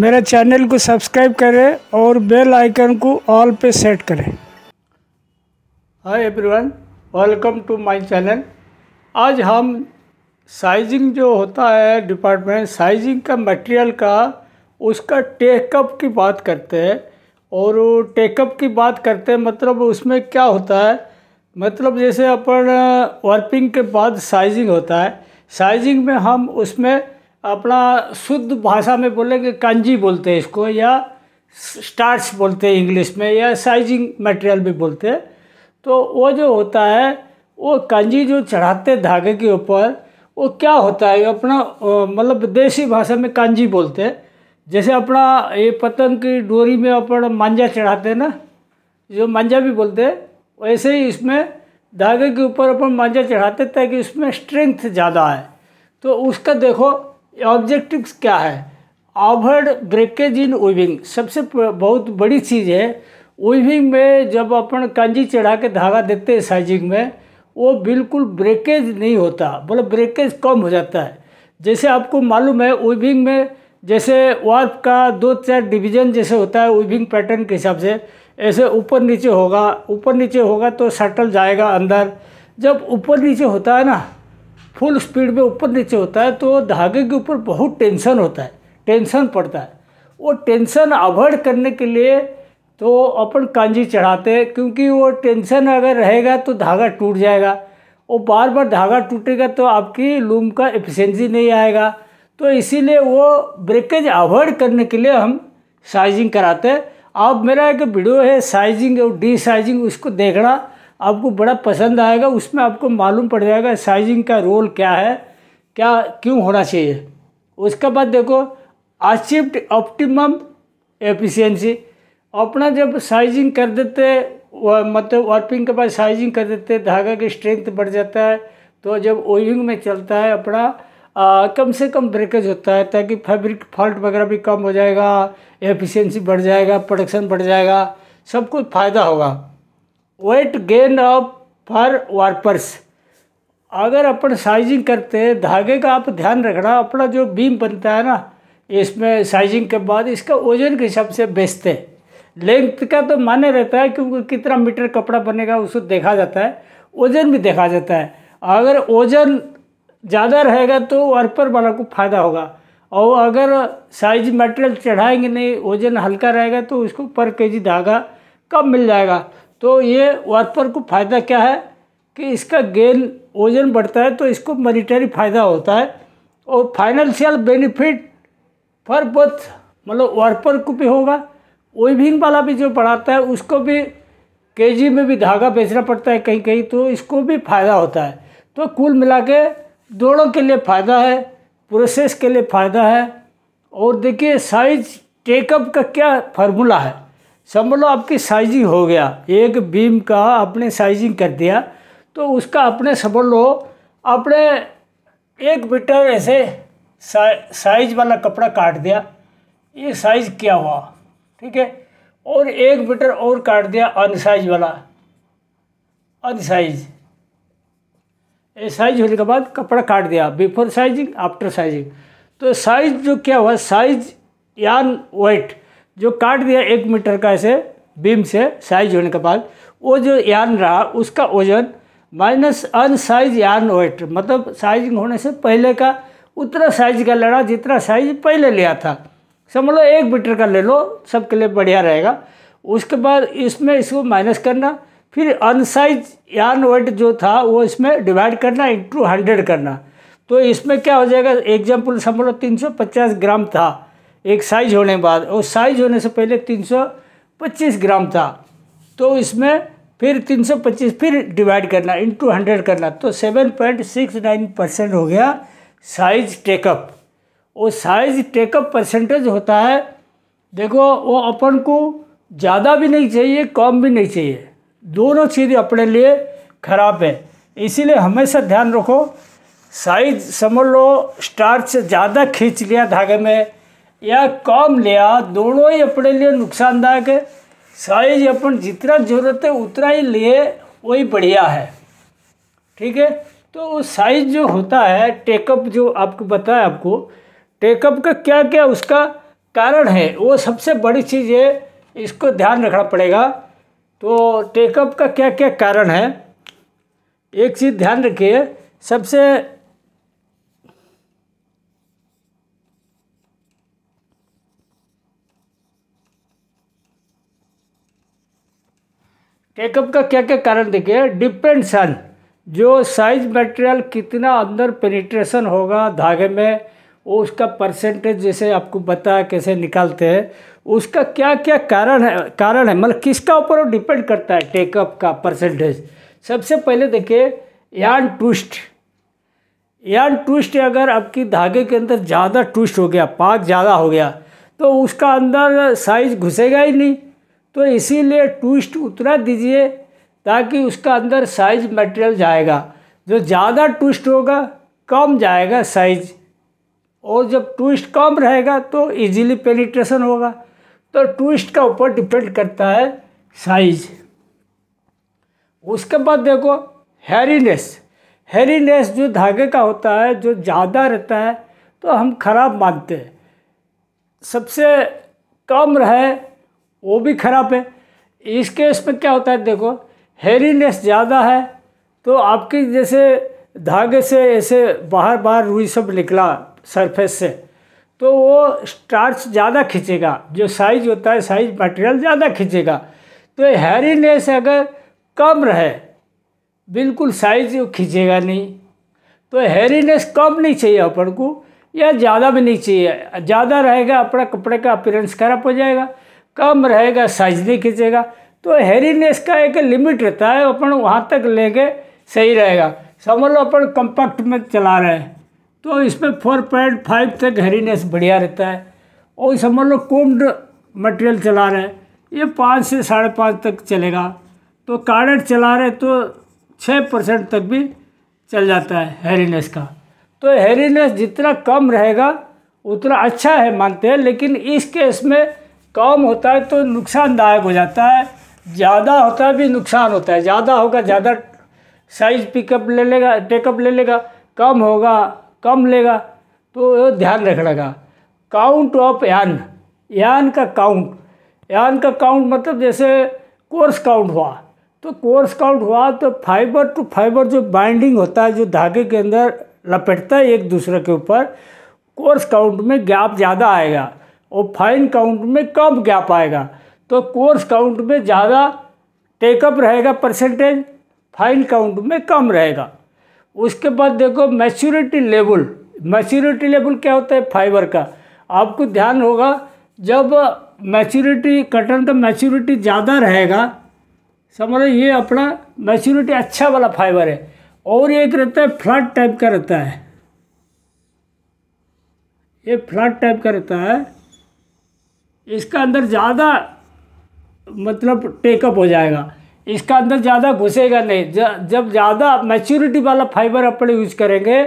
मेरे चैनल को सब्सक्राइब करें और बेल आइकन को ऑल पे सेट करें hi everyone welcome to my channel आज हम साइजिंग जो होता है डिपार्टमेंट साइजिंग का मटेरियल का उसका टेकअप की बात करते हैं और वो टेकअप की बात करते हैं मतलब उसमें क्या होता है मतलब जैसे अपन वर्पिंग के बाद साइजिंग होता है साइजिंग में हम उसमें अपना शुद्ध भाषा में बोलेंगे कांजी बोलते हैं इसको या स्टार्च बोलते हैं इंग्लिश में या साइजिंग मटेरियल भी बोलते हैं तो वो जो होता है वो कांजी जो चढ़ाते धागे के ऊपर वो क्या होता है अपना मतलब देसी भाषा में कांजी बोलते हैं जैसे अपना ये पतंग की डोरी में अपन मांझा चढ़ाते हैं ना जो मांझा भी बोलते हैं वैसे ही इसमें धागे के ऊपर अपन मांझा चढ़ाते ताकि उसमें स्ट्रेंथ ज़्यादा आए तो उसका देखो ऑब्जेक्टिव्स क्या है आवर्ड ब्रेकेज इन वीविंग सबसे बहुत बड़ी चीज़ है वीविंग में जब अपन कांजी चढ़ा के धागा देते हैं साइजिंग में वो बिल्कुल ब्रेकेज नहीं होता बोले मतलब ब्रेकेज कम हो जाता है जैसे आपको मालूम है वीविंग में जैसे वार्फ का दो चार डिवीजन जैसे होता है वीविंग पैटर्न के हिसाब से ऐसे ऊपर नीचे होगा ऊपर नीचे होगा तो सटल जाएगा अंदर जब ऊपर नीचे होता है ना फुल स्पीड में ऊपर नीचे होता है तो धागे के ऊपर बहुत टेंशन होता है टेंशन पड़ता है वो टेंशन अवॉइड करने के लिए तो अपन कांजी चढ़ाते हैं क्योंकि वो टेंशन अगर रहेगा तो धागा टूट जाएगा वो बार बार धागा टूटेगा तो आपकी लूम का एफिशेंसी नहीं आएगा तो इसीलिए वो ब्रेकेज अवॉइड करने के लिए हम साइजिंग कराते हैं आप मेरा एक वीडियो है साइजिंग और डी साइजिंग उसको देखना आपको बड़ा पसंद आएगा उसमें आपको मालूम पड़ जाएगा साइजिंग का रोल क्या है क्या क्यों होना चाहिए उसके बाद देखो अचीव्ड ऑप्टिमम एफिशिएंसी अपना जब साइजिंग कर देते मतलब वर्पिंग के बाद साइजिंग कर देते धागा की स्ट्रेंथ बढ़ जाता है तो जब ओइलिंग में चलता है अपना आ, कम से कम ब्रेकेज होता है ताकि फैब्रिक फॉल्ट वगैरह भी कम हो जाएगा एफिशिएंसी बढ़ जाएगा प्रोडक्शन बढ़ जाएगा सब कुछ फ़ायदा होगा weight gain of for warpers अगर अपन साइजिंग करते हैं धागे का आप ध्यान रखना अपना जो बीम बनता है ना इसमें साइजिंग के बाद इसका वजन के हिसाब से बेचते हैं लेंथ का तो माने रहता है क्योंकि कितना मीटर कपड़ा बनेगा उसको देखा जाता है वजन भी देखा जाता है अगर वजन ज़्यादा रहेगा तो वर्पर वाला को फायदा होगा और अगर साइज मटेरियल चढ़ाएंगे नहीं वजन हल्का रहेगा तो उसको पर के धागा कम मिल जाएगा तो ये वार्पर को फ़ायदा क्या है कि इसका गेन वजन बढ़ता है तो इसको मॉनिटरी फ़ायदा होता है और फाइनेंशियल बेनिफिट फॉर बोथ मतलब वार्पर को भी होगा ओइभिंग वाला भी जो बढ़ाता है उसको भी केजी में भी धागा बेचना पड़ता है कहीं कहीं तो इसको भी फ़ायदा होता है तो कुल मिला के दोनों के लिए फ़ायदा है प्रोसेस के लिए फ़ायदा है और देखिए साइज टेकअप का क्या फार्मूला है समझ लो आपकी साइजिंग हो गया एक बीम का आपने साइजिंग कर दिया तो उसका अपने समझ लो आपने एक मीटर ऐसे साइज वाला कपड़ा काट दिया ये साइज क्या हुआ ठीक है और एक मीटर और काट दिया अनसाइज वाला अनसाइज ये साइज होने के बाद कपड़ा काट दिया बिफोर साइजिंग आफ्टर साइजिंग तो साइज जो क्या हुआ साइज यान वेट जो काट दिया एक मीटर का ऐसे बीम से साइज होने के बाद वो जो यार्न रहा उसका वजन minus un size yarn weight मतलब साइजिंग होने से पहले का उतना साइज का लड़ा जितना साइज पहले लिया था समझ लो एक मीटर का ले लो सबके लिए बढ़िया रहेगा उसके बाद इसमें इसको माइनस करना फिर अनसाइज यार्न वेट जो था वो इसमें डिवाइड करना इंटू हंड्रेड करना तो इसमें क्या हो जाएगा एग्जाम्पल समझ लो तीन सौ पचास ग्राम था एक साइज होने के बाद और साइज होने से पहले 325 ग्राम था तो इसमें फिर 325 फिर डिवाइड करना इंटू हंड्रेड करना तो 7.69 परसेंट हो गया साइज टेकअप वो साइज टेकअप परसेंटेज होता है देखो वो अपन को ज़्यादा भी नहीं चाहिए कम भी नहीं चाहिए दोनों चीज़ें अपने लिए खराब है इसीलिए हमेशा ध्यान रखो साइज समझ लो स्टार्च ज़्यादा खींच लिया धागे में या कम लिया दोनों ही अपने लिए नुकसानदायक है साइज अपन जितना ज़रूरत है उतना ही लिए वही बढ़िया है ठीक है तो वो साइज जो होता है टेकअप जो आपको बताया आपको टेकअप का क्या क्या उसका कारण है वो सबसे बड़ी चीज़ है इसको ध्यान रखना पड़ेगा तो टेकअप का क्या क्या कारण है एक चीज़ ध्यान रखिए सबसे टेकअप का क्या क्या कारण देखिए डिपेंड्स ऑन जो साइज मटेरियल कितना अंदर पेनिट्रेशन होगा धागे में वो उसका परसेंटेज जैसे आपको बताया कैसे निकालते हैं उसका क्या क्या कारण है कारण है मतलब किसका ऊपर वो डिपेंड करता है टेकअप का परसेंटेज सबसे पहले देखिए यान ट्विस्ट यान ट्विस्ट अगर आपकी धागे के अंदर ज़्यादा ट्विस्ट हो गया पाक ज़्यादा हो गया तो उसका अंदर साइज घुसेगा ही नहीं तो इसीलिए ट्विस्ट उतना दीजिए ताकि उसका अंदर साइज मटेरियल जाएगा जो ज़्यादा ट्विस्ट होगा कम जाएगा साइज और जब ट्विस्ट कम रहेगा तो इजीली पेनिट्रेशन होगा तो ट्विस्ट का ऊपर डिपेंड करता है साइज उसके बाद देखो हैरीनेस हैरीनेस जो धागे का होता है जो ज़्यादा रहता है तो हम खराब मानते हैं सबसे कम रहे वो भी खराब है इस केस में क्या होता है देखो हेरीनेस ज़्यादा है तो आपकी जैसे धागे से ऐसे बाहर बाहर रुई सब निकला सरफेस से तो वो स्टार्च ज़्यादा खींचेगा जो साइज होता है साइज मटेरियल ज़्यादा खींचेगा तो हेरीनेस अगर कम रहे बिल्कुल साइज खींचेगा नहीं तो हेरीनेस कम नहीं चाहिए अपन को या ज़्यादा भी नहीं चाहिए ज़्यादा रहेगा अपना कपड़े का अपीरेंस खराब हो जाएगा कम रहेगा साइज नहीं खींचेगा तो हेरीनेस का एक लिमिट रहता है अपन वहाँ तक लेके सही रहेगा समझ लो अपन कंपैक्ट में चला रहे हैं तो इसमें फोर पॉइंट फाइव तक हेरीनेस बढ़िया रहता है और समझ लो कोम्ड मटेरियल चला रहे हैं ये पाँच से साढ़े पाँच तक चलेगा तो कार्डेट चला रहे तो छः परसेंट तक भी चल जाता है हेरीनेस का तो हेरीनेस जितना कम रहेगा उतना अच्छा है मानते हैं लेकिन इस केस में कम होता है तो नुकसानदायक हो जाता है ज़्यादा होता है भी नुकसान होता है ज़्यादा होगा ज़्यादा साइज पिकअप ले लेगा टेकअप ले लेगा कम होगा कम लेगा तो ध्यान रखना काउंट ऑफ यान यान का काउंट यान का काउंट मतलब जैसे कोर्स काउंट हुआ तो कोर्स काउंट हुआ तो फाइबर टू फाइबर जो बाइंडिंग होता है जो धागे के अंदर लपेटता है एक दूसरे के ऊपर कोर्स काउंट में गैप ज़्यादा आएगा और फाइन काउंट में कम गैप आएगा तो कोर्स काउंट में ज़्यादा टेकअप रहेगा परसेंटेज फाइन काउंट में कम रहेगा उसके बाद देखो मैच्योरिटी लेवल मैच्योरिटी लेवल क्या होता है फाइबर का आपको ध्यान होगा जब मैच्योरिटी कटन का मैच्योरिटी ज़्यादा रहेगा समझ ये अपना मैच्योरिटी अच्छा वाला फाइबर है और एक रहता है फ्लैट टाइप का रहता है ये फ्लैट टाइप का रहता है इसका अंदर ज़्यादा मतलब टेकअप हो जाएगा इसका अंदर ज़्यादा घुसेगा नहीं ज, जब ज़्यादा मैच्योरिटी वाला फाइबर अपन यूज करेंगे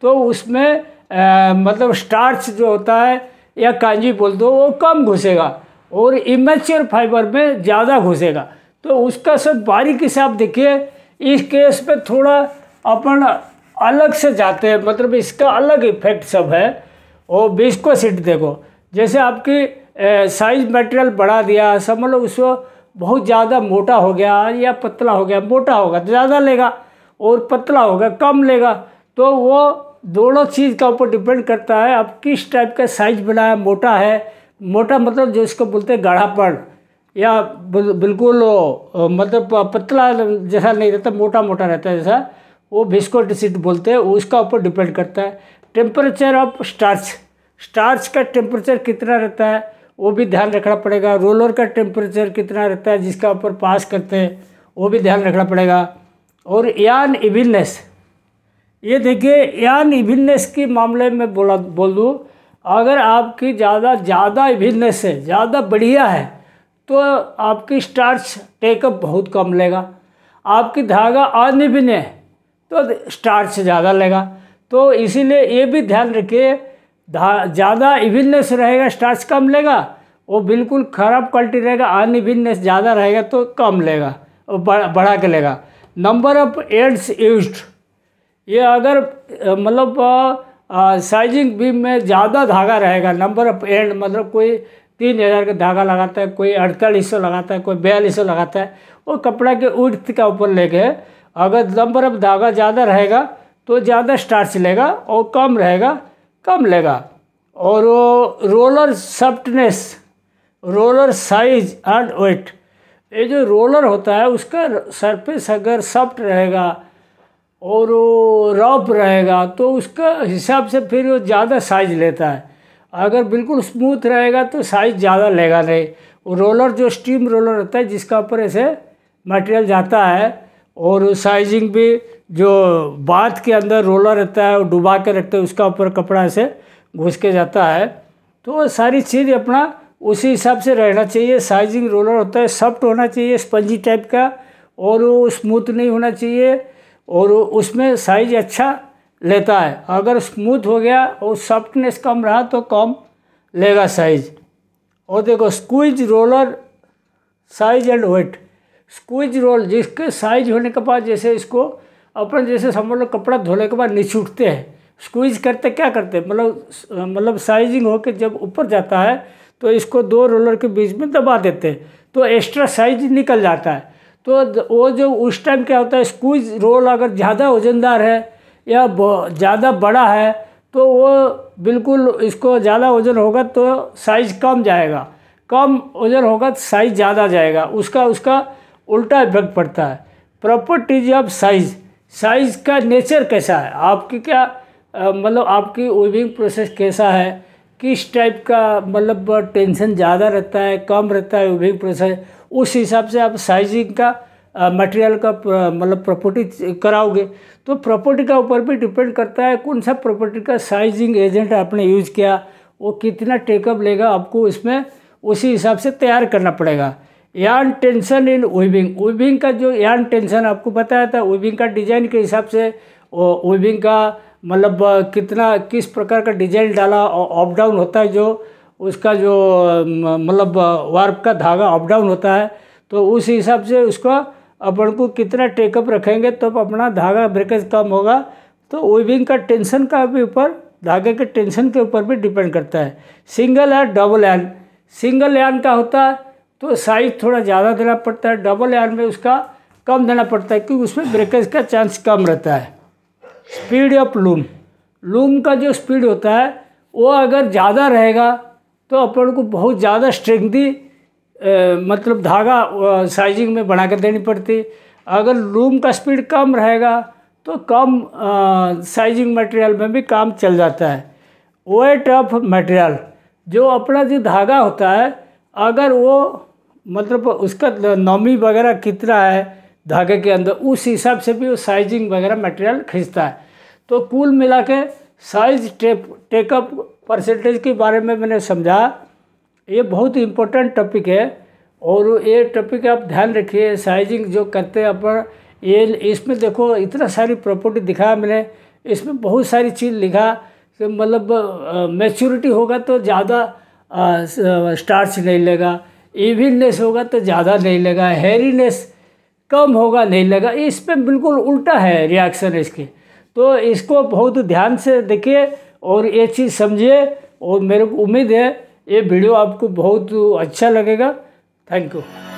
तो उसमें आ, मतलब स्टार्च जो होता है या कांजी बोल दो वो कम घुसेगा और इमेच्योर फाइबर में ज़्यादा घुसेगा तो उसका सब बारीकी से आप देखिए इस केस में थोड़ा अपन अलग से जाते हैं मतलब इसका अलग इफेक्ट सब है और बिस्कोसिट देखो जैसे आपकी साइज मटेरियल बढ़ा दिया समझ मतलब लो उसको बहुत ज़्यादा मोटा हो गया या पतला हो गया मोटा होगा तो ज़्यादा लेगा और पतला होगा कम लेगा तो वो दोनों चीज़ का ऊपर डिपेंड करता है अब किस टाइप का साइज बनाया मोटा है मोटा मतलब जो इसको बोलते हैं गाढ़ापन या बिल्कुल मतलब पतला जैसा नहीं रहता मोटा मोटा रहता है जैसा वो सीट बोलते हैं उसका ऊपर डिपेंड करता है टेम्परेचर ऑफ स्टार्च स्टार्च का टेम्परेचर कितना रहता है वो भी ध्यान रखना पड़ेगा रोलर का टेम्परेचर कितना रहता है जिसका ऊपर पास करते हैं वो भी ध्यान रखना पड़ेगा और यान इविलनेस ये देखिए यान इविलनेस के मामले में बोला बोल दूँ अगर आपकी ज़्यादा ज़्यादा इविलनेस है ज़्यादा बढ़िया है तो आपकी स्टार्च टेकअप बहुत कम लेगा आपकी धागा अनिभिन्न है तो स्टार्च ज़्यादा लेगा तो इसीलिए ये भी ध्यान रखिए ज़्यादा इविननेस रहेगा स्टार्च कम लेगा वो बिल्कुल खराब क्वालिटी रहेगा अन इविननेस ज़्यादा रहेगा तो कम लेगा और बढ़ा के लेगा नंबर ऑफ एड्स यूज्ड ये अगर मतलब साइजिंग बीम में ज़्यादा धागा रहेगा नंबर ऑफ एंड मतलब कोई तीन हज़ार का धागा लगाता है कोई अड़तालीस सौ लगाता है कोई बयालीस सौ लगाता है वो कपड़ा के उर्थ का ऊपर लेके अगर नंबर ऑफ धागा ज़्यादा रहेगा तो ज़्यादा स्टार्च लेगा और कम रहेगा कम लेगा और वो roller softness roller size and weight ये जो रोलर होता है उसका सरफेस अगर सॉफ्ट रहेगा और वो रफ रहेगा तो उसका हिसाब से फिर वो ज़्यादा साइज लेता है अगर बिल्कुल स्मूथ रहेगा तो साइज ज़्यादा लेगा नहीं वो रोलर जो स्टीम रोलर होता है जिसका ऊपर ऐसे मटेरियल जाता है और साइजिंग भी जो बाथ के अंदर रोलर रहता है वो डुबा के रखते हैं उसका ऊपर कपड़ा ऐसे घुस के जाता है तो सारी चीज़ अपना उसी हिसाब से रहना चाहिए साइजिंग रोलर होता है सॉफ्ट होना चाहिए स्पंजी टाइप का और वो स्मूथ नहीं होना चाहिए और उसमें साइज अच्छा लेता है अगर स्मूथ हो गया और सॉफ्टनेस कम रहा तो कम लेगा साइज और देखो squeeze roller size and weight squeeze roll जिसके साइज होने के बाद जैसे इसको अपन जैसे समझ लो कपड़ा धोने के बाद निचूटते हैं स्क्वीज करते क्या करते हैं मतलब मतलब साइजिंग होकर जब ऊपर जाता है तो इसको दो रोलर के बीच में दबा देते हैं तो एक्स्ट्रा साइज निकल जाता है तो वो जो उस टाइम क्या होता है स्क्वीज रोल अगर ज़्यादा वजनदार है या ज़्यादा बड़ा है तो वो बिल्कुल इसको ज़्यादा वजन होगा तो साइज कम जाएगा कम वजन होगा तो साइज ज़्यादा जाएगा उसका उसका उल्टा इफेक्ट पड़ता है प्रॉपर्टीज ऑफ साइज़ साइज़ का नेचर कैसा है आपकी क्या मतलब आपकी वीविंग प्रोसेस कैसा है किस टाइप का मतलब टेंशन ज़्यादा रहता है कम रहता है वीविंग प्रोसेस उस हिसाब से आप साइजिंग का मटेरियल का मतलब प्रॉपर्टी कराओगे तो प्रॉपर्टी का ऊपर भी डिपेंड करता है कौन सा प्रॉपर्टी का साइजिंग एजेंट आपने यूज़ किया वो कितना टेकअप लेगा आपको उसमें उसी हिसाब से तैयार करना पड़ेगा यान टेंशन इन वीविंग वीविंग का जो यान टेंशन आपको बताया था वीविंग का डिजाइन के हिसाब से वीविंग का मतलब कितना किस प्रकार का डिजाइन डाला अप डाउन होता है जो उसका जो मतलब वार्प का धागा अप डाउन होता है तो उस हिसाब से उसका अपन को कितना टेकअप रखेंगे तब तो अपना धागा ब्रेकेज कम होगा तो वीविंग का टेंशन का भी ऊपर धागे के टेंशन के ऊपर भी डिपेंड करता है सिंगल है डबल एन सिंगल एन का होता है तो साइज थोड़ा ज़्यादा देना पड़ता है डबल एयर में उसका कम देना पड़ता है क्योंकि उसमें ब्रेकेज का चांस कम रहता है स्पीड ऑफ लूम लूम का जो स्पीड होता है वो अगर ज़्यादा रहेगा तो अपन को बहुत ज़्यादा स्ट्रेंथी मतलब धागा साइजिंग में बना कर देनी पड़ती अगर लूम का स्पीड कम रहेगा तो कम साइजिंग मटेरियल में भी काम चल जाता है वेट ऑफ मटेरियल जो अपना जो धागा होता है अगर वो मतलब उसका नॉमी वगैरह कितना है धागे के अंदर उस हिसाब से भी वो साइजिंग वगैरह मटेरियल खींचता है तो कुल मिला के साइज टेप टेकअप परसेंटेज के बारे में मैंने समझा ये बहुत इम्पोर्टेंट टॉपिक है और ये टॉपिक आप ध्यान रखिए साइजिंग जो करते हैं अपन ये इसमें देखो इतना सारी प्रॉपर्टी दिखाया मैंने इसमें बहुत सारी चीज़ लिखा कि मतलब मेच्योरिटी होगा तो ज़्यादा स्टार्च नहीं लेगा ईविलनेस होगा तो ज़्यादा नहीं लगा हेरीनेस कम होगा नहीं लगा इस पर बिल्कुल उल्टा है रिएक्शन इसके तो इसको बहुत ध्यान से देखिए और ये चीज़ समझिए और मेरे को उम्मीद है ये वीडियो आपको बहुत अच्छा लगेगा थैंक यू